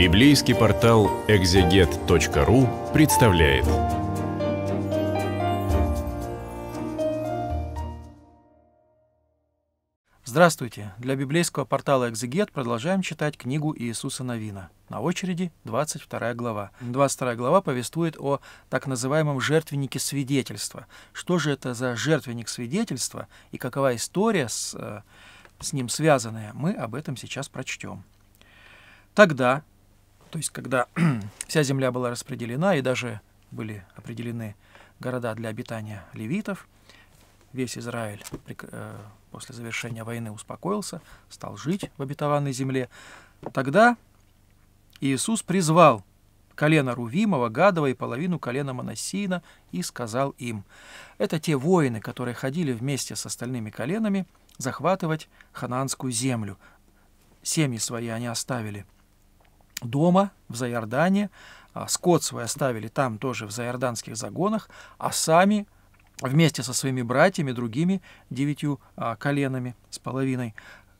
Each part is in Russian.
Библейский портал экзегет.ру представляет. Здравствуйте! Для библейского портала «Экзегет» продолжаем читать книгу Иисуса Новина. На очереди 22 глава. 22 глава повествует о так называемом жертвеннике свидетельства. Что же это за жертвенник свидетельства и какова история с, э, с ним связанная, мы об этом сейчас прочтем. Тогда то есть когда вся земля была распределена и даже были определены города для обитания левитов, весь Израиль э, после завершения войны успокоился, стал жить в обетованной земле, тогда Иисус призвал колено Рувимова, Гадова и половину колена Моносина и сказал им. Это те воины, которые ходили вместе с остальными коленами захватывать хананскую землю. Семьи свои они оставили – дома в Заярдане. А, скот свой оставили там тоже в заярданских загонах, а сами вместе со своими братьями, другими девятью а, коленами с половиной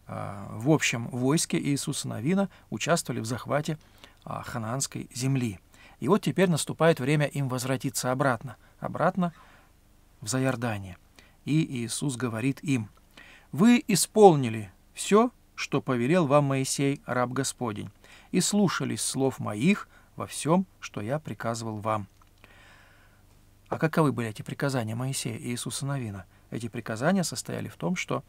а, в общем войске Иисуса Навина участвовали в захвате хананской земли. И вот теперь наступает время им возвратиться обратно, обратно в Заярдание. И Иисус говорит им, «Вы исполнили все, что повелел вам Моисей, раб Господень, и слушались слов моих во всем, что я приказывал вам». А каковы были эти приказания Моисея и Иисуса Новина? Эти приказания состояли в том, что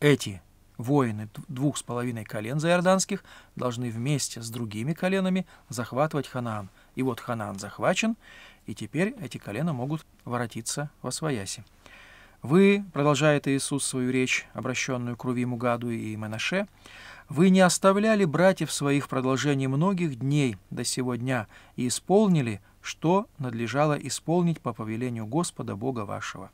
эти воины двух с половиной колен заиорданских должны вместе с другими коленами захватывать Ханаан. И вот Ханаан захвачен, и теперь эти колена могут воротиться во свояси. «Вы», — продолжает Иисус свою речь, обращенную к Рувиму Гаду и Менаше, вы не оставляли братьев своих в продолжении многих дней до сего дня и исполнили, что надлежало исполнить по повелению Господа Бога вашего.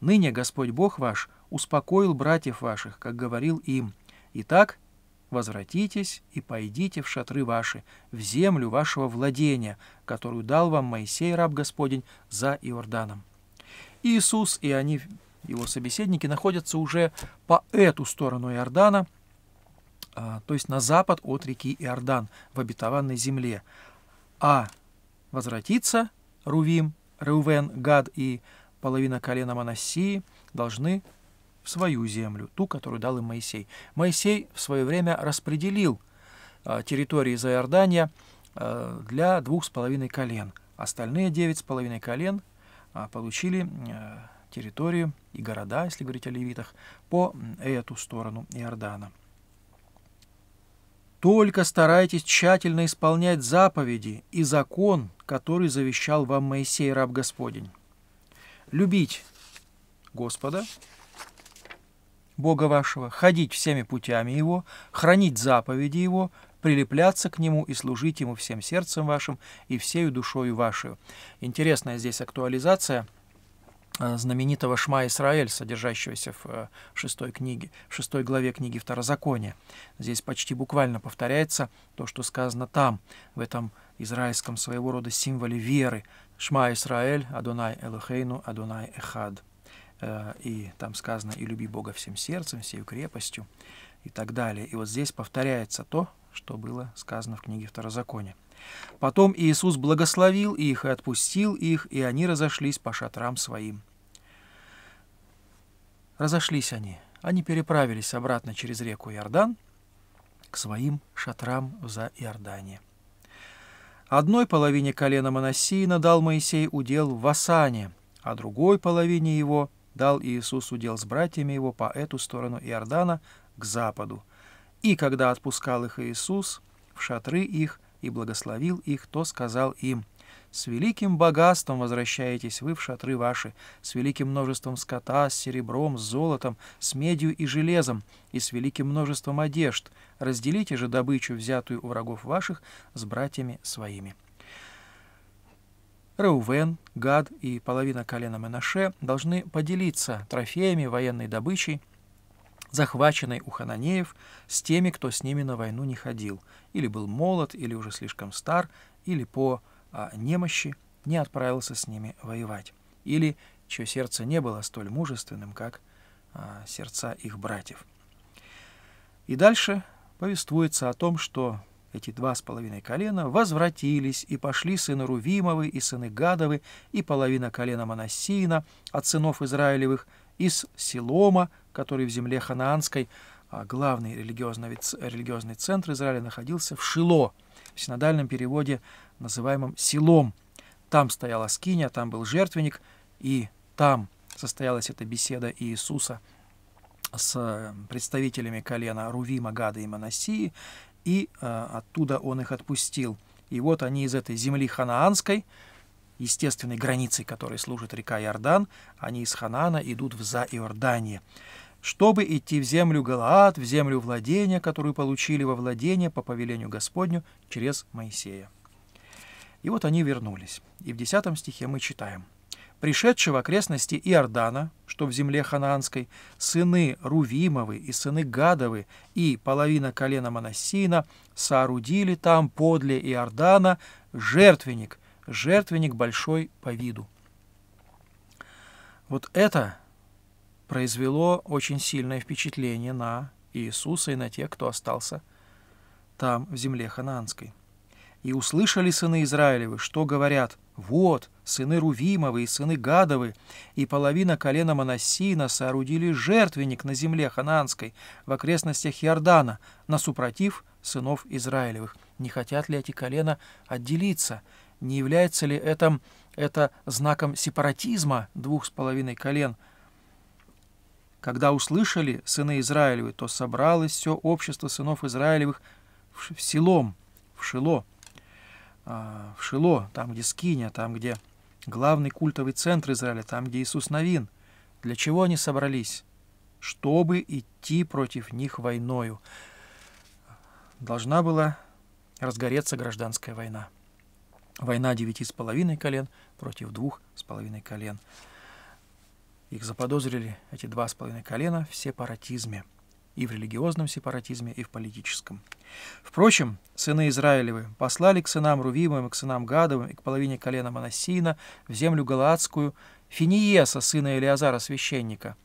Ныне Господь Бог ваш успокоил братьев ваших, как говорил им. Итак, возвратитесь и пойдите в шатры ваши, в землю вашего владения, которую дал вам Моисей, раб Господень, за Иорданом. Иисус и они, его собеседники, находятся уже по эту сторону Иордана – а, то есть на запад от реки Иордан, в обетованной земле. А возвратиться Рувим, Рувен, Гад и половина колена Манассии должны в свою землю, ту, которую дал им Моисей. Моисей в свое время распределил а, территории за Заордания а, для двух с половиной колен. Остальные девять с половиной колен получили э, территорию и города, если говорить о левитах, по эту сторону Иордана. Только старайтесь тщательно исполнять заповеди и закон, который завещал вам Моисей, раб Господень. Любить Господа, Бога вашего, ходить всеми путями Его, хранить заповеди Его, прилепляться к Нему и служить Ему всем сердцем вашим и всею душою вашей. Интересная здесь актуализация – Э, знаменитого Шма Исраэль, содержащегося в э, шестой книге, в шестой главе книги Второзакония. Здесь почти буквально повторяется то, что сказано там, в этом израильском своего рода символе веры. Шма Исраэль, Адонай Элохейну, Адонай Эхад. Э, и там сказано «И люби Бога всем сердцем, всей крепостью» и так далее. И вот здесь повторяется то, что было сказано в книге Второзакония. Потом Иисус благословил их и отпустил их, и они разошлись по шатрам своим. Разошлись они. Они переправились обратно через реку Иордан к своим шатрам за Иордане. Одной половине колена Моносиина дал Моисей удел в Асане, а другой половине его дал Иисус удел с братьями его по эту сторону Иордана к западу. И когда отпускал их Иисус, в шатры их и благословил их, то сказал им, «С великим богатством возвращаетесь вы в шатры ваши, с великим множеством скота, с серебром, с золотом, с медью и железом, и с великим множеством одежд. Разделите же добычу, взятую у врагов ваших, с братьями своими». Раувен, Гад и половина колена Менаше должны поделиться трофеями военной добычей – захваченной у хананеев, с теми, кто с ними на войну не ходил, или был молод, или уже слишком стар, или по а, немощи не отправился с ними воевать, или чье сердце не было столь мужественным, как а, сердца их братьев. И дальше повествуется о том, что эти два с половиной колена возвратились и пошли сыны Рувимовы и сыны Гадовы и половина колена манасиина от сынов Израилевых – из Силома, который в земле ханаанской, а главный религиозный, религиозный центр Израиля находился в Шило, в синодальном переводе, называемом Силом. Там стояла скиня, там был жертвенник, и там состоялась эта беседа Иисуса с э, представителями колена Рувима, Гада и Манасии, и э, оттуда он их отпустил. И вот они из этой земли ханаанской – естественной границей которой служит река Иордан, они из Ханана идут в Заиордание, чтобы идти в землю Галаад, в землю владения, которую получили во владение по повелению Господню через Моисея. И вот они вернулись. И в 10 стихе мы читаем. «Пришедшие в окрестности Иордана, что в земле ханаанской, сыны Рувимовы и сыны Гадовы и половина колена Моносина соорудили там подле Иордана жертвенник, жертвенник большой по виду. Вот это произвело очень сильное впечатление на Иисуса и на тех, кто остался там, в земле ханаанской. «И услышали сыны Израилевы, что говорят, вот, сыны Рувимовы и сыны Гадовы, и половина колена Моносина соорудили жертвенник на земле ханаанской в окрестностях Иордана, насупротив сынов Израилевых. Не хотят ли эти колена отделиться?» Не является ли это, это знаком сепаратизма двух с половиной колен? Когда услышали сыны Израилевы, то собралось все общество сынов Израилевых в, в селом, в Шило, а, в Шило, там, где Скиня, там, где главный культовый центр Израиля, там, где Иисус Новин. Для чего они собрались? Чтобы идти против них войною. Должна была разгореться гражданская война. Война девяти с половиной колен против двух с половиной колен. Их заподозрили, эти два с половиной колена, в сепаратизме. И в религиозном сепаратизме, и в политическом. Впрочем, сыны Израилевы послали к сынам Рувимовым, к сынам Гадовым и к половине колена манасина в землю Галаадскую Финиеса, сына Элиазара, священника.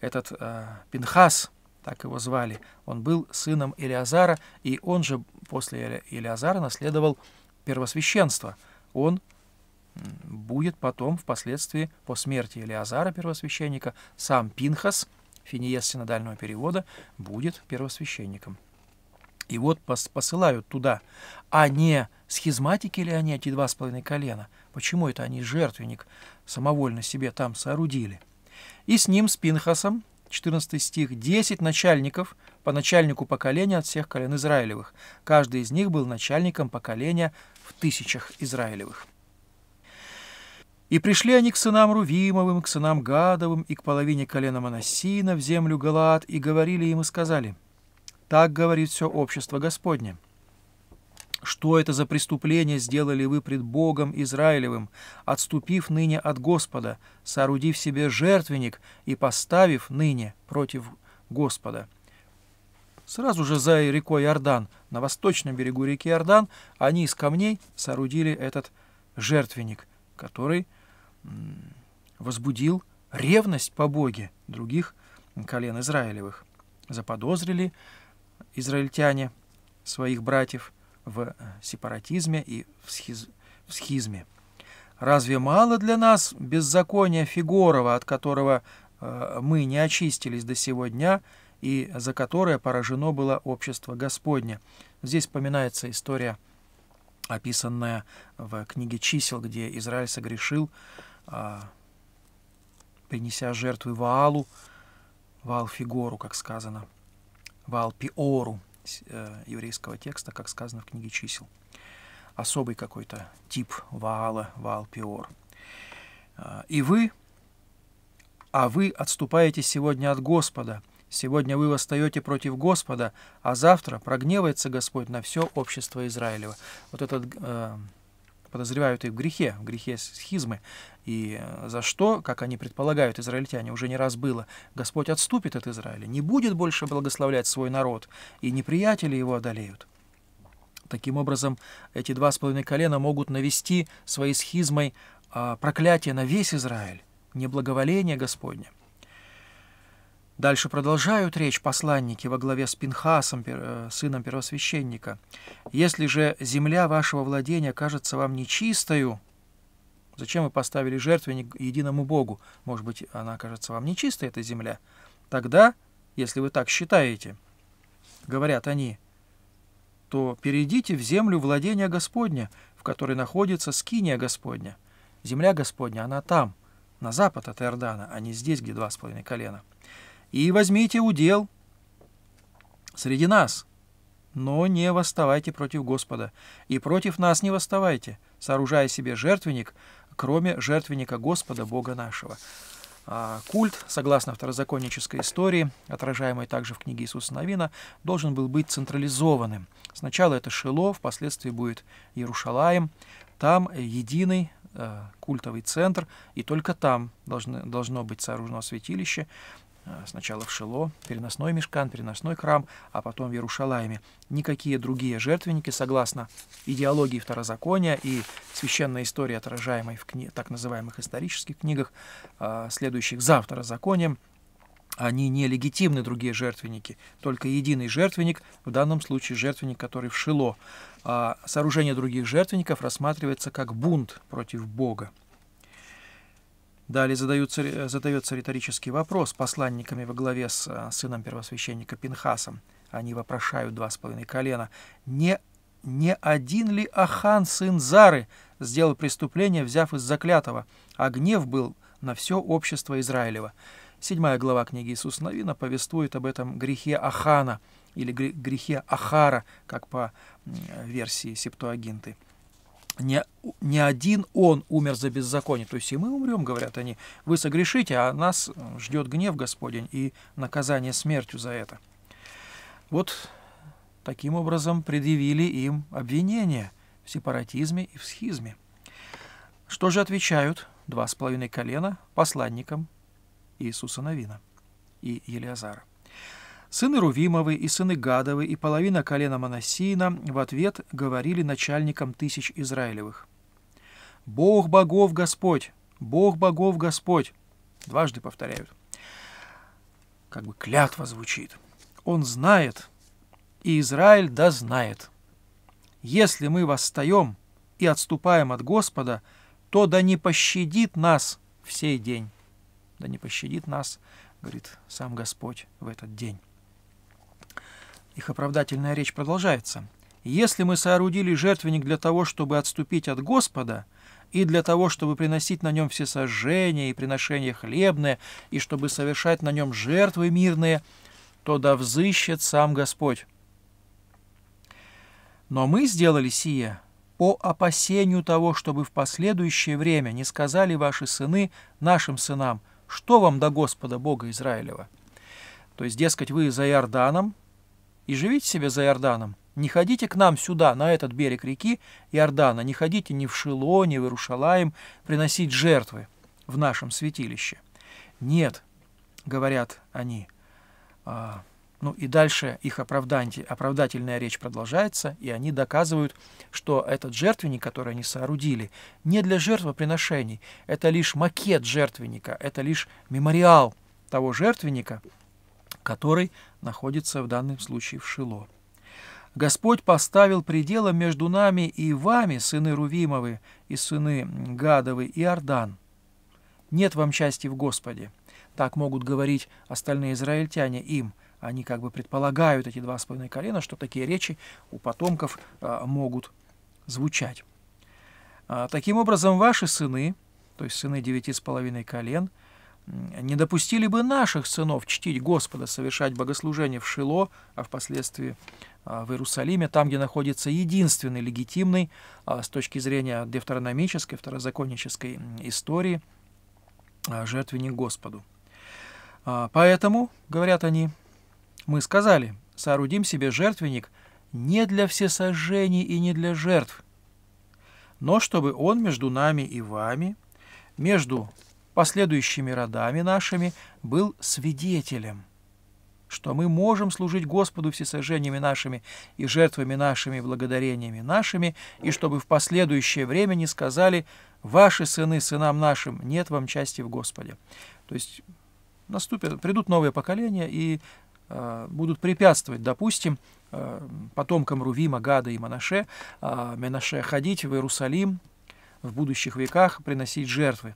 Этот э, Пинхас, так его звали, он был сыном Элиазара, и он же после Элиазара наследовал первосвященства. Он будет потом, впоследствии, по смерти Илиазара первосвященника, сам Пинхас, финиес синодального перевода, будет первосвященником. И вот посылают туда, а не схизматики ли они, эти два с половиной колена? Почему это они жертвенник самовольно себе там соорудили? И с ним, с Пинхасом, 14 стих, 10 начальников по начальнику поколения от всех колен Израилевых. Каждый из них был начальником поколения в тысячах Израилевых. И пришли они к сынам Рувимовым, к сынам Гадовым и к половине колена Моносина в землю Галаад, и говорили им и сказали, «Так говорит все общество Господне». Что это за преступление сделали вы пред Богом Израилевым, отступив ныне от Господа, соорудив себе жертвенник и поставив ныне против Господа? Сразу же за рекой Иордан, на восточном берегу реки Иордан, они из камней соорудили этот жертвенник, который возбудил ревность по Боге других колен Израилевых. Заподозрили израильтяне своих братьев в э, сепаратизме и в, схиз... в схизме. Разве мало для нас беззакония Фигорова, от которого э, мы не очистились до сего дня, и за которое поражено было общество Господне. Здесь вспоминается история, описанная в книге «Чисел», где Израиль согрешил, а, принеся жертвы Ваалу, Ваал-фигору, как сказано, Ваал-пиору э, еврейского текста, как сказано в книге «Чисел». Особый какой-то тип Ваала, Ваал-пиор. А, «И вы, а вы отступаете сегодня от Господа» Сегодня вы восстаете против Господа, а завтра прогневается Господь на все общество Израилева. Вот этот э, подозревают их в грехе, в грехе схизмы. И э, за что, как они предполагают, израильтяне, уже не раз было, Господь отступит от Израиля, не будет больше благословлять свой народ, и неприятели его одолеют. Таким образом, эти два с половиной колена могут навести своей схизмой а, проклятие на весь Израиль, неблаговоление Господне. Дальше продолжают речь посланники во главе с Пинхасом, э, сыном первосвященника. «Если же земля вашего владения кажется вам нечистою, зачем вы поставили жертвенник единому Богу? Может быть, она кажется вам нечистой, эта земля? Тогда, если вы так считаете, — говорят они, — то перейдите в землю владения Господня, в которой находится скиния Господня. Земля Господня, она там, на запад от Иордана, а не здесь, где два с половиной колена» и возьмите удел среди нас. Но не восставайте против Господа, и против нас не восставайте, сооружая себе жертвенник, кроме жертвенника Господа, Бога нашего». А, культ, согласно второзаконнической истории, отражаемой также в книге Иисуса Новина, должен был быть централизованным. Сначала это Шило, впоследствии будет Иерушалаем. Там единый э, культовый центр, и только там должно быть сооружено святилище, Э, сначала в Шило, переносной мешкан, переносной храм, а потом в Иерушалайме. Никакие другие жертвенники, согласно идеологии второзакония и священной истории, отражаемой в кни... так называемых исторических книгах, э, следующих за второзаконием, они нелегитимны, другие жертвенники, только единый жертвенник, в данном случае жертвенник, который в Шило. А сооружение других жертвенников рассматривается как бунт против Бога. Далее задаются, э, задается риторический вопрос посланниками во главе с э, сыном первосвященника Пинхасом. Они вопрошают два с половиной колена. Не, не один ли Ахан, сын Зары, сделал преступление, взяв из заклятого, а гнев был на все общество Израилева? Седьмая глава книги Иисус Новина повествует об этом грехе Ахана или грехе Ахара, как по э, версии Септуагинты не, не один он умер за беззаконие. То есть и мы умрем, говорят они. Вы согрешите, а нас ждет гнев Господень и наказание смертью за это. Вот таким образом предъявили им обвинение в сепаратизме и в схизме. Что же отвечают два с половиной колена посланникам Иисуса Новина и Елиазара? Сыны Рувимовы и сыны Гадовы и половина колена Моносиина в ответ говорили начальникам тысяч Израилевых. «Бог богов Господь! Бог богов Господь!» Дважды повторяют. Как бы клятва звучит. «Он знает, и Израиль да знает. Если мы восстаем и отступаем от Господа, то да не пощадит нас в сей день». «Да не пощадит нас», — говорит сам Господь в этот день. Их оправдательная речь продолжается. «Если мы соорудили жертвенник для того, чтобы отступить от Господа, и для того, чтобы приносить на нем все сожжения и приношение хлебное и чтобы совершать на нем жертвы мирные, то да взыщет сам Господь. Но мы сделали сие по опасению того, чтобы в последующее время не сказали ваши сыны нашим сынам, что вам до Господа Бога Израилева. То есть, дескать, вы за Иорданом, и живите себе за Иорданом. Не ходите к нам сюда, на этот берег реки Иордана, не ходите ни в Шило, ни в Иерушалаем приносить жертвы в нашем святилище. Нет, говорят они. А, ну и дальше их оправдательная речь продолжается, и они доказывают, что этот жертвенник, который они соорудили, не для жертвоприношений, это лишь макет жертвенника, это лишь мемориал того жертвенника, который находится в данном случае в Шило. Господь поставил пределы между нами и вами, сыны Рувимовы и сыны Гадовы и Ордан. Нет вам счастья в Господе. Так могут говорить остальные израильтяне им. Они как бы предполагают, эти два с половиной колена, что такие речи у потомков а, могут звучать. А, таким образом, ваши сыны, то есть сыны девяти с половиной колен – не допустили бы наших сынов чтить Господа, совершать богослужение в Шило, а впоследствии а, в Иерусалиме, там, где находится единственный легитимный а, с точки зрения девторономической, второзаконнической истории, а, жертвенник Господу. Поэтому, говорят они, мы сказали, соорудим себе жертвенник не для всесожжений и не для жертв, но чтобы он между нами и вами, между последующими родами нашими был свидетелем, что мы можем служить Господу всесожжениями нашими и жертвами нашими, и благодарениями нашими, и чтобы в последующее время не сказали «Ваши сыны сынам нашим, нет вам части в Господе». То есть наступят, придут новые поколения и э, будут препятствовать, допустим, э, потомкам Рувима, Гада и Манаше, э, Менаше ходить в Иерусалим в будущих веках, приносить жертвы.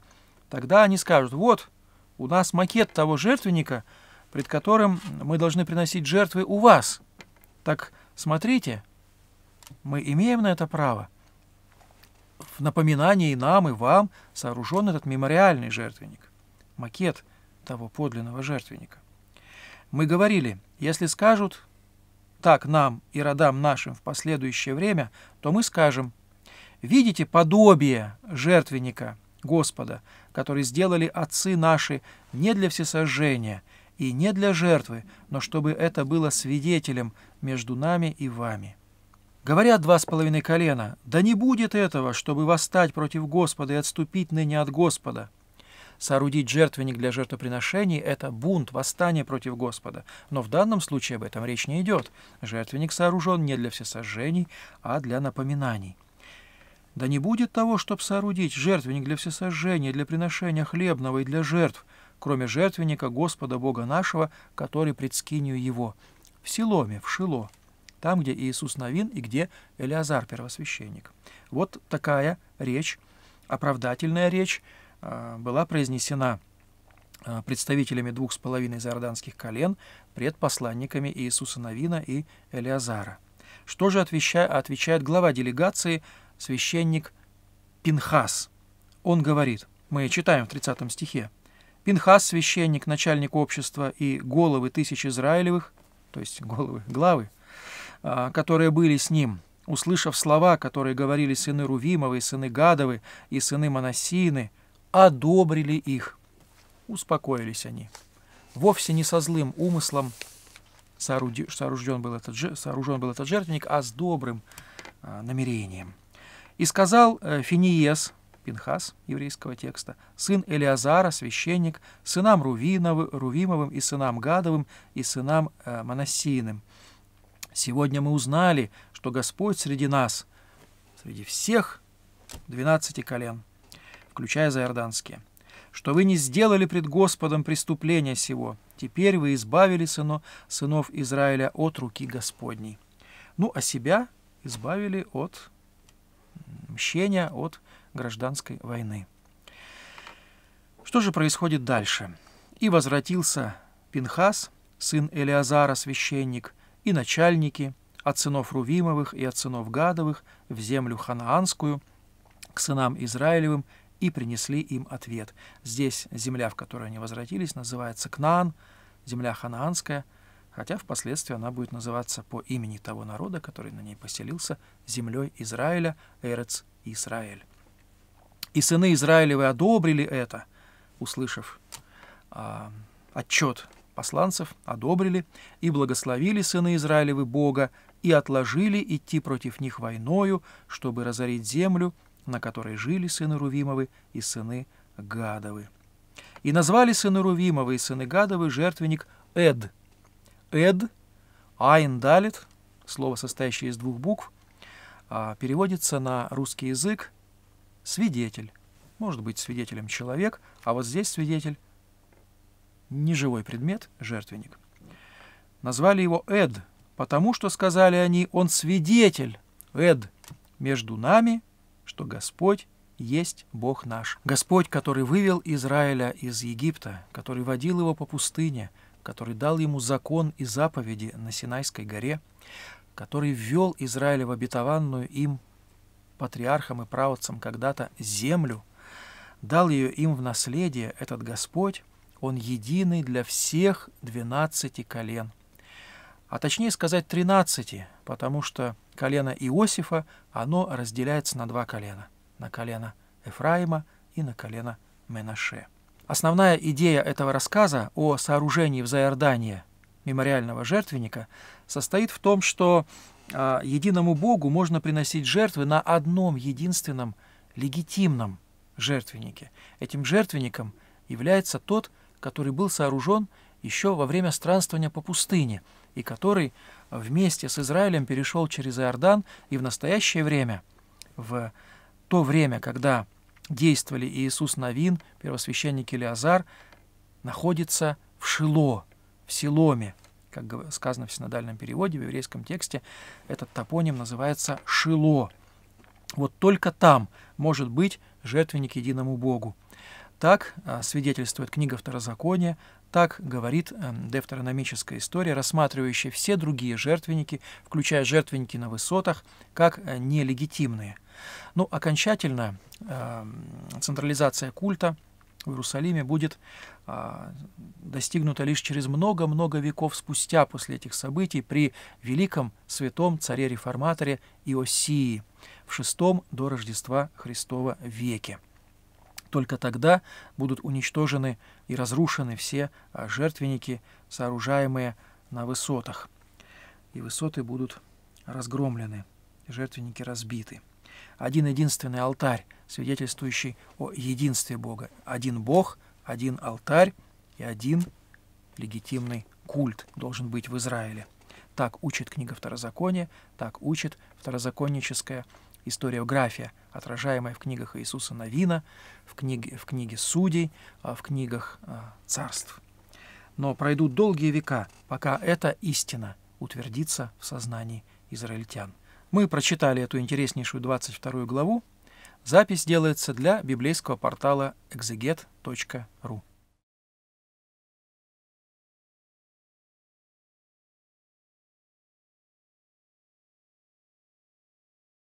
Тогда они скажут, вот, у нас макет того жертвенника, пред которым мы должны приносить жертвы у вас. Так смотрите, мы имеем на это право. В напоминании нам и вам сооружен этот мемориальный жертвенник, макет того подлинного жертвенника. Мы говорили, если скажут так нам и родам нашим в последующее время, то мы скажем, видите подобие жертвенника Господа, который сделали отцы наши не для всесожжения и не для жертвы, но чтобы это было свидетелем между нами и вами». Говорят два с половиной колена, «Да не будет этого, чтобы восстать против Господа и отступить ныне от Господа». Соорудить жертвенник для жертвоприношений – это бунт, восстание против Господа. Но в данном случае об этом речь не идет. Жертвенник сооружен не для всесожжений, а для напоминаний. Да не будет того, чтоб соорудить жертвенник для всесожжения, для приношения хлебного и для жертв, кроме жертвенника Господа Бога нашего, который пред скинию его. В Силоме, в Шило, там, где Иисус Новин и где Элиазар первосвященник. Вот такая речь, оправдательная речь, а, была произнесена а, представителями двух с половиной зарданских колен, пред посланниками Иисуса Новина и Элиазара. Что же отвечает глава делегации – священник Пинхас. Он говорит, мы читаем в 30 стихе, Пинхас, священник, начальник общества и головы тысяч Израилевых, то есть головы, главы, а, которые были с ним, услышав слова, которые говорили сыны Рувимовы, сыны Гадовы и сыны Моносины, одобрили их. Успокоились они. Вовсе не со злым умыслом сооружен был этот, сооружен был этот жертвенник, а с добрым а, намерением. И сказал э, Финиес, Пинхас еврейского текста, сын Элиазара, священник, сынам Рувинов, Рувимовым и сынам Гадовым и сынам э, Моносийным. Сегодня мы узнали, что Господь среди нас, среди всех двенадцати колен, включая заорданские, что вы не сделали пред Господом преступления сего, теперь вы избавили сыно, сынов Израиля от руки Господней. Ну, а себя избавили от мщения от гражданской войны. Что же происходит дальше? И возвратился Пинхас, сын Элиазара, священник, и начальники от сынов Рувимовых и от сынов Гадовых в землю ханаанскую к сынам Израилевым и принесли им ответ. Здесь земля, в которую они возвратились, называется Кнаан, земля ханаанская – хотя впоследствии она будет называться по имени того народа, который на ней поселился, землей Израиля, Эрец Израиль. И сыны Израилевы одобрили это, услышав а, отчет посланцев, одобрили, и благословили сыны Израилевы Бога, и отложили идти против них войною, чтобы разорить землю, на которой жили сыны Рувимовы и сыны Гадовы. И назвали сыны Рувимовы и сыны Гадовы жертвенник Эд – Эд, Айн Далит, слово, состоящее из двух букв, а, переводится на русский язык «свидетель». Может быть свидетелем человек, а вот здесь свидетель – неживой предмет, жертвенник. Назвали его Эд, потому что, сказали они, он свидетель, Эд, между нами, что Господь есть Бог наш. Господь, который вывел Израиля из Египта, который водил его по пустыне – который дал ему закон и заповеди на Синайской горе, который ввел Израиля в обетованную им патриархам и правотцам когда-то землю, дал ее им в наследие этот Господь, Он единый для всех двенадцати колен. А точнее сказать, тринадцати, потому что колено Иосифа, оно разделяется на два колена. На колено Ефраима и на колено Менаше. Основная идея этого рассказа о сооружении в Зайордане мемориального жертвенника состоит в том, что э, единому Богу можно приносить жертвы на одном единственном легитимном жертвеннике. Этим жертвенником является тот, который был сооружен еще во время странствования по пустыне и который вместе с Израилем перешел через Иордан и в настоящее время, в то время, когда действовали Иисус Новин, первосвященник Илиазар, находится в Шило, в Силоме. Как сказано в синодальном переводе, в еврейском тексте, этот топоним называется Шило. Вот только там может быть жертвенник единому Богу. Так а, свидетельствует книга Второзакония, так говорит эм, девтерономическая история, рассматривающая все другие жертвенники, включая жертвенники на высотах, как э, нелегитимные – но ну, окончательно эм, централизация культа в Иерусалиме будет а, достигнута лишь через много-много веков спустя после этих событий при великом святом царе-реформаторе Иосии в шестом до Рождества Христова веке. Только тогда будут уничтожены и разрушены все а, жертвенники, сооружаемые на высотах. И высоты будут разгромлены, жертвенники разбиты один-единственный алтарь, свидетельствующий о единстве Бога. Один Бог, один алтарь и один легитимный культ должен быть в Израиле. Так учит книга Второзакония, так учит второзаконническая историография, отражаемая в книгах Иисуса Новина, в книге, в книге Судей, а, в книгах а, Царств. Но пройдут долгие века, пока эта истина утвердится в сознании израильтян. Мы прочитали эту интереснейшую 22 главу. Запись делается для библейского портала exeget.ru.